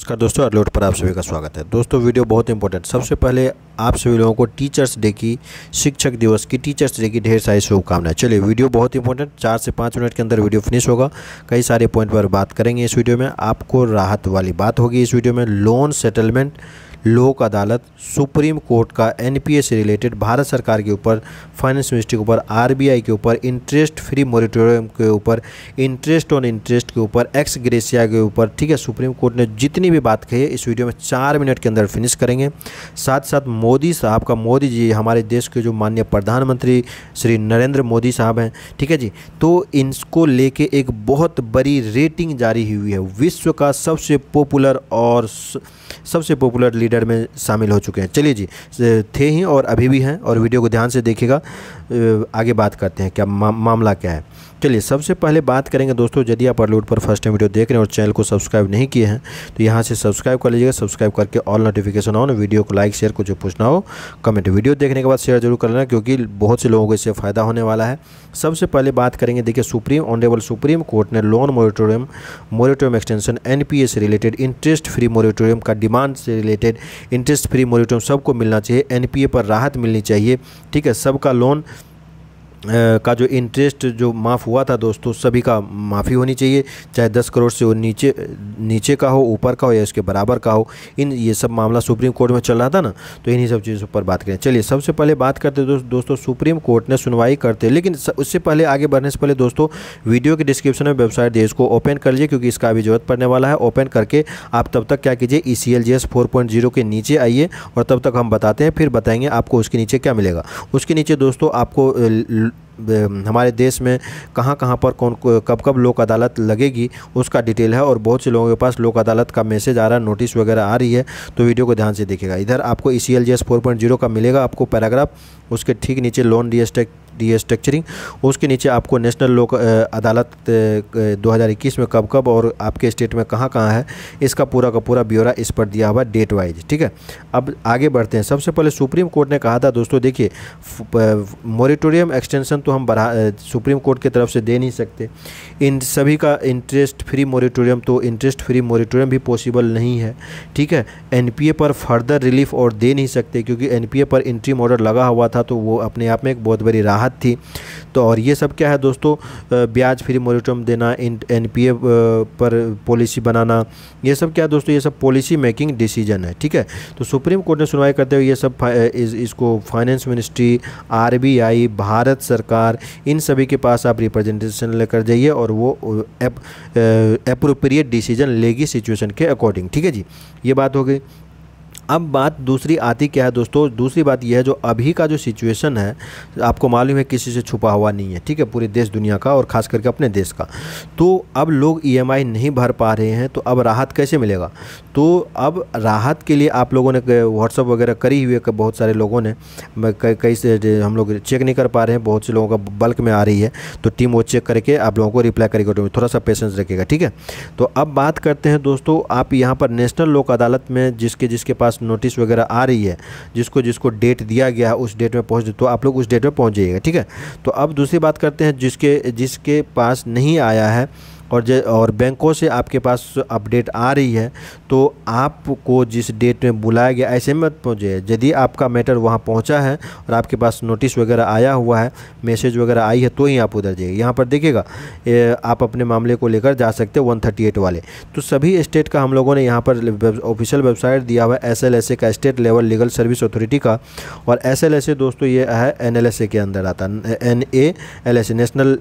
नमस्कार दोस्तों अरलोट पर आप सभी का स्वागत है दोस्तों वीडियो बहुत इंपॉर्टेंट सबसे पहले आप सभी लोगों को टीचर्स डे की शिक्षक दिवस की टीचर्स डे की ढेर सारी शुभकामनाएं चलिए वीडियो बहुत इंपॉर्टेंट चार से पाँच मिनट के अंदर वीडियो फिनिश होगा कई सारे पॉइंट पर बात करेंगे इस वीडियो में आपको राहत वाली बात होगी इस वीडियो में loan settlement Lok Adalat Supreme Court का एनपीए से रिलेटेड भारत सरकार के ऊपर फाइनेंस मिनिस्ट्री के ऊपर आरबीआई के ऊपर इंटरेस्ट फ्री मॉरिटोरियम के ऊपर इंटरेस्ट ऑन इंटरेस्ट के ऊपर एक्स ग्रेसिया के ऊपर ठीक है सुप्रीम कोर्ट ने जितनी भी बात कही है इस वीडियो में चार मिनट के अंदर फिनिश करेंगे साथ साथ मोदी साहब का मोदी जी हमारे देश के जो माननीय प्रधानमंत्री श्री नरेंद्र मोदी साहब हैं ठीक है जी तो इनको लेके एक बहुत बड़ी रेटिंग जारी हुई है विश्व का सबसे पॉपुलर और स... सबसे पॉपुलर लीडर में शामिल हो चुके हैं चलिए जी थे ही और अभी भी हैं और वीडियो को ध्यान से देखिएगा आगे बात करते हैं क्या मा, मामला क्या है चलिए सबसे पहले बात करेंगे दोस्तों यदि आप अरलूड पर फर्स्ट टाइम वीडियो देख रहे हैं और चैनल को सब्सक्राइब नहीं किए हैं तो यहाँ से सब्सक्राइब कर लीजिएगा सब्सक्राइब करके ऑल नोटिफिकेशन ऑन वीडियो को लाइक शेयर को जो पूछना हो कमेंट वीडियो देखने के बाद शेयर जरूर कर लेना क्योंकि बहुत से लोगों को इससे फ़ायदा होने वाला है सबसे पहले बात करेंगे देखिए सुप्रीम ऑनरेबल सुप्रीम कोर्ट ने लोन मोरेटोरियम मोरेटोरियम एक्सटेंशन एन से रिलेटेड इंटरेस्ट फ्री मोरेटोरियम का डिमांड से रिलेटेड इंटरेस्ट फ्री मोरेटोरियम सबको मिलना चाहिए एन पर राहत मिलनी चाहिए ठीक है सबका लोन का जो इंटरेस्ट जो माफ़ हुआ था दोस्तों सभी का माफ़ी होनी चाहिए चाहे दस करोड़ से वो नीचे नीचे का हो ऊपर का हो या इसके बराबर का हो इन ये सब मामला सुप्रीम कोर्ट में चल रहा था ना तो इन्हीं सब चीज़ों पर बात करें चलिए सबसे पहले बात करते दो, दोस्तों सुप्रीम कोर्ट ने सुनवाई करते लेकिन उससे पहले आगे बढ़ने से पहले दोस्तों वीडियो के डिस्क्रिप्शन में वेबसाइट दिए इसको ओपन कर लीजिए क्योंकि इसका अभी ज़रूरत पड़ने वाला है ओपन करके आप तब तक क्या कीजिए E C L G S four point zero के नीचे आइए और तब तक हम बताते हैं फिर बताएंगे आपको उसके नीचे क्या मिलेगा उसके नीचे दोस्तों आपको हमारे देश में कहां कहां पर कौन कब कब लोक अदालत लगेगी उसका डिटेल है और बहुत से लोगों के पास लोक अदालत का मैसेज आ रहा है नोटिस वगैरह आ रही है तो वीडियो को ध्यान से देखिएगा इधर आपको E C four point zero का मिलेगा आपको पैराग्राफ उसके ठीक नीचे लोन रीएस्टेक डी स्ट्रक्चरिंग उसके नीचे आपको नेशनल लोक अदालत 2021 में कब कब और आपके स्टेट में कहाँ कहाँ है इसका पूरा का पूरा ब्यौरा इस पर दिया हुआ डेट वाइज ठीक है अब आगे बढ़ते हैं सबसे पहले सुप्रीम कोर्ट ने कहा था दोस्तों देखिए मोरिटोरियम एक्सटेंशन तो हम बढ़ा सुप्रीम कोर्ट की तरफ से दे नहीं सकते इन सभी का इंटरेस्ट फ्री मोरिटोरियम तो इंटरेस्ट फ्री मोरिटोरियम भी पॉसिबल नहीं है ठीक है एनपीए पर फर्दर रिलीफ और दे नहीं सकते क्योंकि एनपीए पर इंट्रीम ऑर्डर लगा हुआ था तो वो अपने आप में एक बहुत बड़ी राहत बात थी तो और ये सब क्या है दोस्तों ब्याज फ्री मोरिटम देना एन पर पॉलिसी बनाना ये सब क्या है दोस्तों ये सब पॉलिसी मेकिंग डिसीजन है ठीक है तो सुप्रीम कोर्ट ने सुनवाई करते हुए ये सब इस, इसको फाइनेंस मिनिस्ट्री आर भारत सरकार इन सभी के पास आप रिप्रेजेंटेशन लेकर जाइए और वो अप्रोप्रिएट डिसीजन लेगी सिचुएशन के अकॉर्डिंग ठीक है जी ये बात हो गई अब बात दूसरी आती क्या है दोस्तों दूसरी बात यह है जो अभी का जो सिचुएशन है आपको मालूम है किसी से छुपा हुआ नहीं है ठीक है पूरे देश दुनिया का और ख़ास करके अपने देश का तो अब लोग ई e नहीं भर पा रहे हैं तो अब राहत कैसे मिलेगा तो अब राहत के लिए आप लोगों ने व्हाट्सअप वगैरह करी हुई है बहुत सारे लोगों ने कई से हम लोग चेक नहीं कर पा रहे हैं बहुत से लोगों का बल्क में आ रही है तो टीम वो चेक करके आप लोगों को रिप्लाई करेगी तो थोड़ा सा पेशेंस रखेगा ठीक है तो अब बात करते हैं दोस्तों आप यहाँ पर नेशनल लोक अदालत में जिसके जिसके पास नोटिस वगैरह आ रही है जिसको जिसको डेट दिया गया है उस डेट में पहुँच तो आप लोग उस डेट में पहुँच जाइएगा ठीक है तो अब दूसरी बात करते हैं जिसके जिसके पास नहीं आया है और जे और बैंकों से आपके पास अपडेट आ रही है तो आपको जिस डेट में बुलाया गया ऐसे मत पहुँचे यदि आपका मैटर वहाँ पहुँचा है और आपके पास नोटिस वगैरह आया हुआ है मैसेज वगैरह आई है तो ही आप उधर जाइए यहाँ पर देखिएगा आप अपने मामले को लेकर जा सकते हैं वन वाले तो सभी स्टेट का हम लोगों ने यहाँ पर ऑफिशियल वेबसाइट दिया हुआ है एस का state level legal service authority का और एस दोस्तों ये है एन के अंदर आता है N A national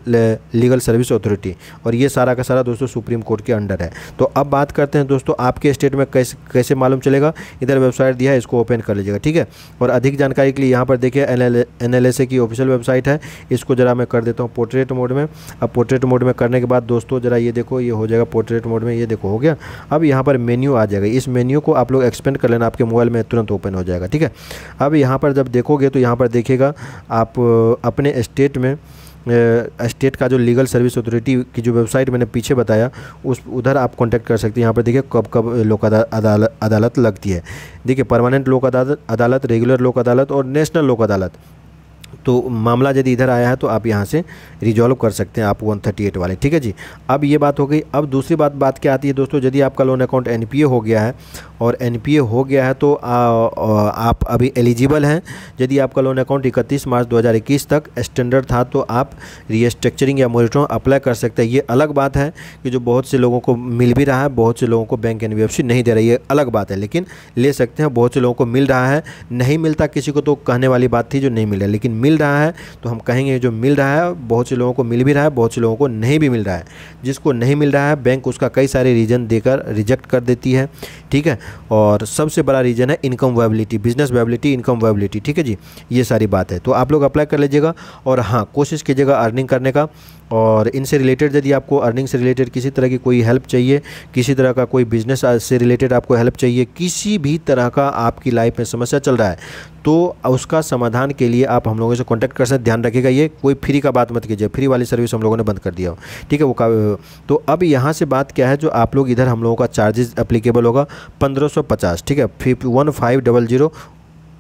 legal service authority और ये सारा का सारा दोस्तों सुप्रीम कोर्ट के अंडर है तो अब बात करते हैं दोस्तों आपके स्टेट में कैसे कैसे मालूम चलेगा इधर वेबसाइट दिया है इसको ओपन कर लीजिएगा ठीक है और अधिक जानकारी के लिए यहाँ पर देखिए एन की ऑफिशियल वेबसाइट है इसको ज़रा मैं कर देता हूँ पोर्ट्रेट मोड में अब पोर्ट्रेट मोड में करने के बाद दोस्तों ज़रा ये देखो ये हो जाएगा पोर्ट्रेट मोड में ये देखो हो गया अब यहाँ पर मेन्यू आ जाएगा इस मेन्यू को आप लोग एक्सपेंड कर लेना आपके मोबाइल में तुरंत ओपन हो जाएगा ठीक है अब यहाँ पर जब देखोगे तो यहाँ पर देखिएगा आप अपने स्टेट में स्टेट का जो लीगल सर्विस अथॉरिटी की जो वेबसाइट मैंने पीछे बताया उस उधर आप कॉन्टैक्ट कर सकते हैं यहाँ पर देखिए कब कब लोक अदालत अदालत लगती है देखिए परमानेंट लोक अदालत अदालत रेगुलर लोक अदालत और नेशनल लोक अदालत तो मामला यदि इधर आया है तो आप यहाँ से रिजॉल्व कर सकते हैं आप 138 वाले ठीक है जी अब ये बात हो गई अब दूसरी बात बात क्या आती है दोस्तों यदि आपका लोन अकाउंट एन हो गया है और एन हो गया है तो आ, आ, आप अभी एलिजिबल हैं यदि आपका लोन अकाउंट इकतीस मार्च 2021 तक स्टैंडर्ड था तो आप रीस्ट्रक्चरिंग या मोरिटोन अप्लाई कर सकते हैं ये अलग बात है कि जो बहुत से लोगों को मिल भी रहा है बहुत से लोगों को बैंक एन नहीं दे रही है अलग बात है लेकिन ले सकते हैं बहुत से लोगों को मिल रहा है नहीं मिलता किसी को तो कहने वाली बात थी जो नहीं मिल लेकिन मिल रहा है तो हम कहेंगे जो मिल रहा है बहुत से लोगों को मिल भी रहा है बहुत से लोगों को नहीं भी मिल रहा है जिसको नहीं मिल रहा है बैंक उसका कई सारे रीज़न देकर रिजेक्ट कर देती है ठीक है और सबसे बड़ा रीज़न है income viability business viability income viability ठीक है जी ये सारी बात है तो आप लोग अप्लाई कर लीजिएगा और हाँ कोशिश कीजिएगा अर्निंग करने का और इनसे रिलेटेड यदि आपको अर्निंग से रिलेटेड किसी तरह की कोई हेल्प चाहिए किसी तरह का कोई बिजनेस से रिलेटेड आपको हेल्प चाहिए किसी भी तरह का आपकी लाइफ में समस्या चल रहा है तो उसका समाधान के लिए आप हम लोगों से कॉन्टैक्ट कर सकते ध्यान रखिएगा ये कोई फ्री का बात मत कीजिए फ्री वाली सर्विस हम लोगों ने बंद कर दिया हो ठीक है वो का तो अब यहाँ से बात क्या है जो आप लोग इधर हम लोगों का चार्जेस अप्लीकेबल होगा पंद्रह ठीक है fifty one five double zero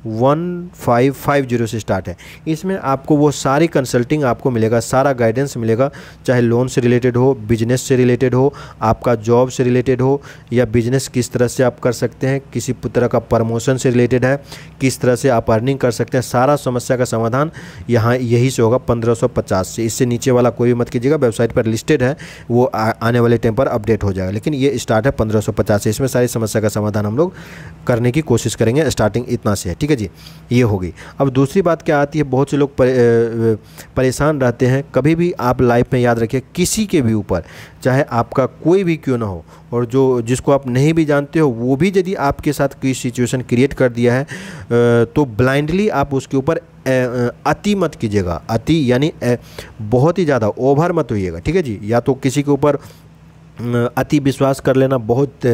one five five zero से स्टार्ट है इसमें आपको वो सारी कंसल्टिंग आपको मिलेगा सारा गाइडेंस मिलेगा चाहे लोन से रिलेटेड हो बिजनेस से रिलेटेड हो आपका जॉब से रिलेटेड हो या बिजनेस किस तरह से आप कर सकते हैं किसी तरह का प्रमोशन से रिलेटेड है किस तरह से आप अर्निंग कर सकते हैं सारा समस्या का समाधान यहाँ यही से होगा पंद्रह से इससे नीचे वाला कोई भी मत कीजिएगा वेबसाइट पर लिस्टेड है वो आने वाले टाइम पर अपडेट हो जाएगा लेकिन ये स्टार्ट है पंद्रह से इसमें सारी समस्या का समाधान हम लोग करने की कोशिश करेंगे स्टार्टिंग इतना से है ठीक ठीक है जी ये हो गई अब दूसरी बात क्या आती है बहुत से लोग परेशान रहते हैं कभी भी आप लाइफ में याद रखिए किसी के भी ऊपर चाहे आपका कोई भी क्यों ना हो और जो जिसको आप नहीं भी जानते हो वो भी यदि आपके साथ कोई सिचुएशन क्रिएट कर दिया है तो ब्लाइंडली आप उसके ऊपर अति मत कीजिएगा अति यानी बहुत ही ज़्यादा ओवर मत होइएगा ठीक है जी या तो किसी के ऊपर अति विश्वास कर लेना बहुत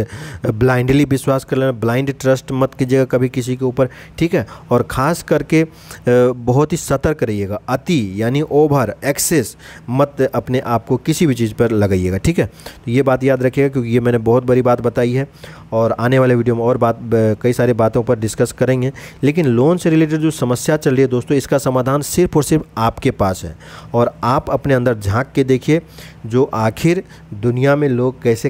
ब्लाइंडली विश्वास कर लेना ब्लाइंड ट्रस्ट मत कीजिएगा कभी किसी के ऊपर ठीक है और ख़ास करके बहुत ही सतर्क रहिएगा अति यानी ओवर एक्सेस मत अपने आप को किसी भी चीज़ पर लगाइएगा ठीक है तो ये बात याद रखिएगा क्योंकि ये मैंने बहुत बड़ी बात बताई है और आने वाले वीडियो में और बात कई सारी बातों पर डिस्कस करेंगे लेकिन लोन से रिलेटेड जो समस्या चल रही है दोस्तों इसका समाधान सिर्फ और सिर्फ आपके पास है और आप अपने अंदर झांक के देखिए जो आखिर दुनिया में लोग कैसे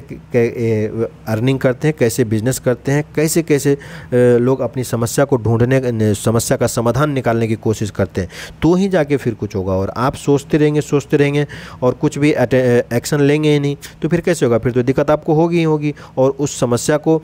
अर्निंग करते हैं कैसे बिजनेस करते हैं कैसे कैसे लोग अपनी समस्या को ढूंढने समस्या का समाधान निकालने की कोशिश करते हैं तो ही जाके फिर कुछ होगा और आप सोचते रहेंगे सोचते रहेंगे और कुछ भी एक्शन लेंगे ही नहीं तो फिर कैसे होगा फिर तो दिक्कत आपको होगी ही होगी और उस समस्या को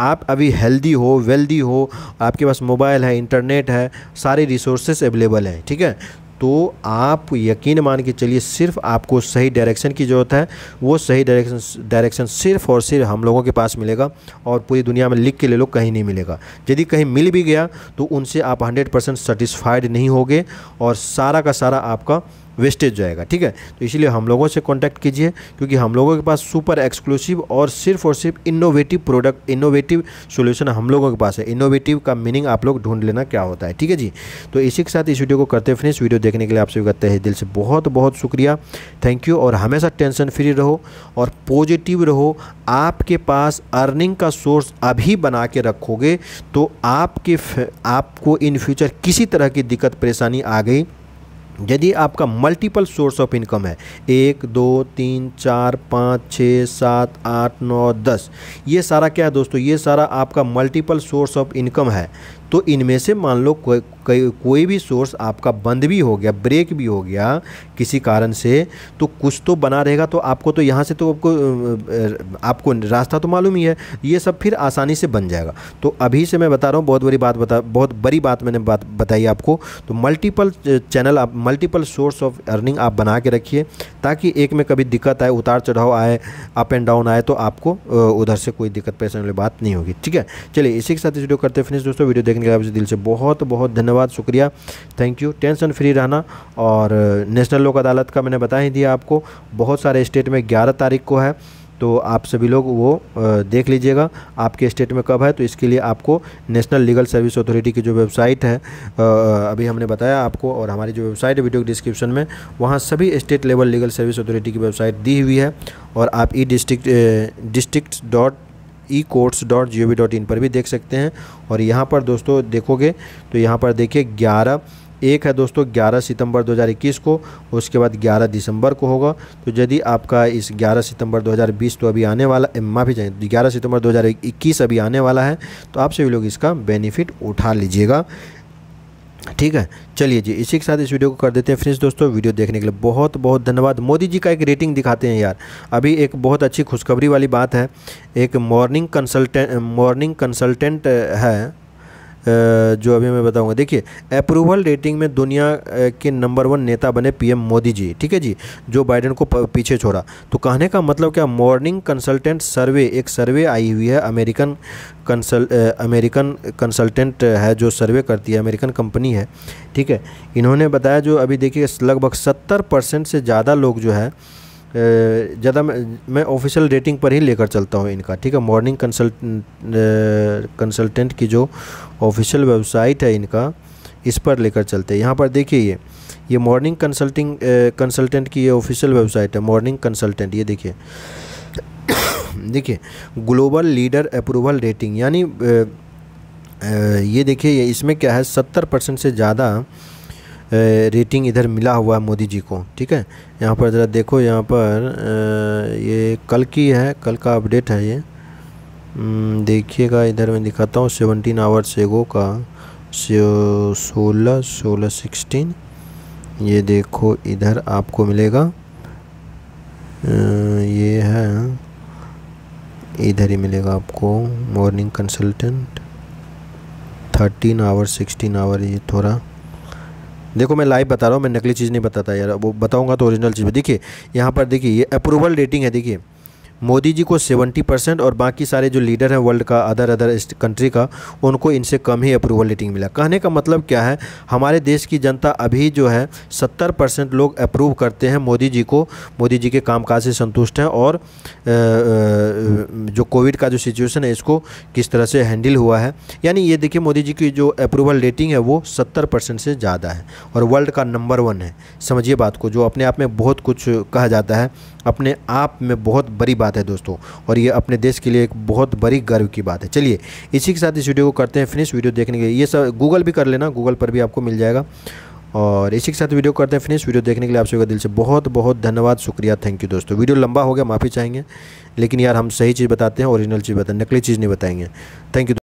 आप अभी हेल्दी हो वेल्दी हो आपके पास मोबाइल है इंटरनेट है सारे रिसोर्सेस अवेलेबल हैं ठीक है तो आप यकीन मान के चलिए सिर्फ आपको सही डायरेक्शन की ज़रूरत है वो सही डायरेक्शन डायरेक्शन सिर्फ और सिर्फ हम लोगों के पास मिलेगा और पूरी दुनिया में लिख के ले लो कहीं नहीं मिलेगा यदि कहीं मिल भी गया तो उनसे आप हंड्रेड परसेंट सेटिस्फाइड नहीं होगे और सारा का सारा आपका वेस्टेज जाएगा ठीक है तो इसलिए हम लोगों से कॉन्टैक्ट कीजिए क्योंकि हम लोगों के पास सुपर एक्सक्लूसिव और सिर्फ और सिर्फ इनोवेटिव प्रोडक्ट इनोवेटिव सोल्यूशन हम लोगों के पास है इनोवेटिव का मीनिंग आप लोग ढूंढ लेना क्या होता है ठीक है जी तो इसी के साथ इस वीडियो को करते फिनिश वीडियो देखने के लिए आप सभी करते हैं दिल से बहुत बहुत शुक्रिया थैंक यू और हमेशा टेंशन फ्री रहो और पॉजिटिव रहो आपके पास अर्निंग का सोर्स अभी बना के रखोगे तो आपके आपको इन फ्यूचर किसी तरह की दिक्कत परेशानी आ गई यदि आपका मल्टीपल सोर्स ऑफ इनकम है एक दो तीन चार पाँच छः सात आठ नौ दस ये सारा क्या है दोस्तों ये सारा आपका मल्टीपल सोर्स ऑफ इनकम है तो इनमें से मान लो कोई कोई कोई भी सोर्स आपका बंद भी हो गया ब्रेक भी हो गया किसी कारण से तो कुछ तो बना रहेगा तो आपको तो यहाँ से तो आपको आपको रास्ता तो मालूम ही है ये सब फिर आसानी से बन जाएगा तो अभी से मैं बता रहा हूँ बहुत बड़ी बात बता बहुत बड़ी बात मैंने बात बताई आपको तो मल्टीपल चैनल आप मल्टीपल सोर्स ऑफ अर्निंग आप बना के रखिए ताकि एक में कभी दिक्कत आए उतार चढ़ाव आए अप एंड डाउन आए तो आपको उधर से कोई दिक्कत परेशानी वाली बात नहीं होगी ठीक है चलिए इसी के साथ इस वीडियो करते फिनिश दोस्तों वीडियो देखने देखने के लिए दिल से बहुत बहुत धन्यवाद शुक्रिया थैंक यू टेंशन फ्री रहना और नेशनल लोक अदालत का मैंने बता ही दिया आपको बहुत सारे स्टेट में ग्यारह तारीख को है तो आप सभी लोग वो देख लीजिएगा आपके स्टेट में कब है तो इसके लिए आपको नेशनल लीगल सर्विस अथॉरिटी की जो वेबसाइट है अभी हमने बताया आपको और हमारी जो वेबसाइट है वीडियो डिस्क्रिप्शन में वहाँ सभी state level legal service authority की वेबसाइट दी हुई है और आप e district district dot e courts dot G O V dot in पर भी देख सकते हैं और यहाँ पर दोस्तों देखोगे तो यहाँ पर देखिए ग्यारह एक है दोस्तों 11 सितंबर 2021 को उसके बाद 11 दिसंबर को होगा तो यदि आपका इस 11 सितंबर 2020 तो अभी आने वाला माफी चाहिए ग्यारह सितंबर 2021 अभी आने वाला है तो आप सभी लोग इसका बेनिफिट उठा लीजिएगा ठीक है चलिए जी इसी के साथ इस वीडियो को कर देते हैं फ्रेंड्स दोस्तों वीडियो देखने के लिए बहुत बहुत धन्यवाद मोदी जी का एक रेटिंग दिखाते हैं यार अभी एक बहुत अच्छी खुशखबरी वाली बात है एक मॉर्निंग कंसल्टेंट मॉर्निंग कंसल्टेंट है जो अभी मैं बताऊंगा देखिए अप्रूवल रेटिंग में दुनिया के नंबर वन नेता बने पीएम मोदी जी ठीक है जी जो बाइडेन को पीछे छोड़ा तो कहने का मतलब क्या मॉर्निंग कंसल्टेंट सर्वे एक सर्वे आई हुई है अमेरिकन कंसल अमेरिकन कंसल्टेंट है जो सर्वे करती है अमेरिकन कंपनी है ठीक है इन्होंने बताया जो अभी देखिए लगभग सत्तर परसेंट से ज़्यादा लोग जो है ज़्यादा मैं मैं ऑफिशियल रेटिंग पर ही लेकर चलता हूँ इनका ठीक है मॉर्निंग कंसल्ट कंसल्टेंट की जो ऑफिशियल वेबसाइट है इनका इस पर लेकर चलते हैं यहाँ पर देखिए ये ये मॉर्निंग कंसल्टिंग कंसल्टेंट की ये ऑफिशियल वेबसाइट है मॉर्निंग कंसल्टेंट ये देखिए देखिए ग्लोबल लीडर अप्रूवल रेटिंग यानी ये देखिए इसमें क्या है सत्तर परसेंट से ज़्यादा रेटिंग इधर मिला हुआ है मोदी जी को ठीक है यहाँ पर ज़रा देखो यहाँ पर ये कल की है कल का अपडेट है ये देखिएगा इधर मैं दिखाता हूँ सेवनटीन आवर्स एगो का सोलह सोलह सिक्सटीन ये देखो इधर आपको मिलेगा ये है इधर ही मिलेगा आपको morning consultant thirteen hour sixteen hour ये थोड़ा देखो मैं लाइव बता रहा हूँ मैं नकली चीज़ नहीं बताता यार वो बताऊँगा तो ओरिजिनल चीज़ देखिए यहाँ पर देखिए ये अप्रूवल रेटिंग है देखिए मोदी जी को 70 परसेंट और बाकी सारे जो लीडर हैं वर्ल्ड का अदर अदर कंट्री का उनको इनसे कम ही अप्रूवल रेटिंग मिला कहने का मतलब क्या है हमारे देश की जनता अभी जो है 70 परसेंट लोग अप्रूव करते हैं मोदी जी को मोदी जी के कामकाज से संतुष्ट हैं और जो कोविड का जो सिचुएशन है इसको किस तरह से हैंडल हुआ है यानी ये देखिए मोदी जी की जो अप्रूवल रेटिंग है वो सत्तर परसेंट से ज़्यादा है और वर्ल्ड का नंबर वन है समझिए बात को जो अपने आप में बहुत कुछ कहा जाता है अपने आप में बहुत बड़ी बात बात है दोस्तों और ये अपने देश के लिए एक बहुत बड़ी गर्व की बात है चलिए इसी के साथ इस वीडियो को करते हैं फिनिश वीडियो देखने के लिए ये सब गूगल भी कर लेना गूगल पर भी आपको मिल जाएगा और इसी के साथ वीडियो करते हैं फिनिश वीडियो देखने के लिए आप सभी का दिल से बहुत बहुत धन्यवाद शुक्रिया थैंक यू दोस्तों वीडियो लंबा हो गया माफ़ी चाहेंगे लेकिन यार हम सही चीज़ बताते हैं ओरिजिनल चीज़ बताते हैं नकली चीज़ नहीं बताएंगे थैंक यू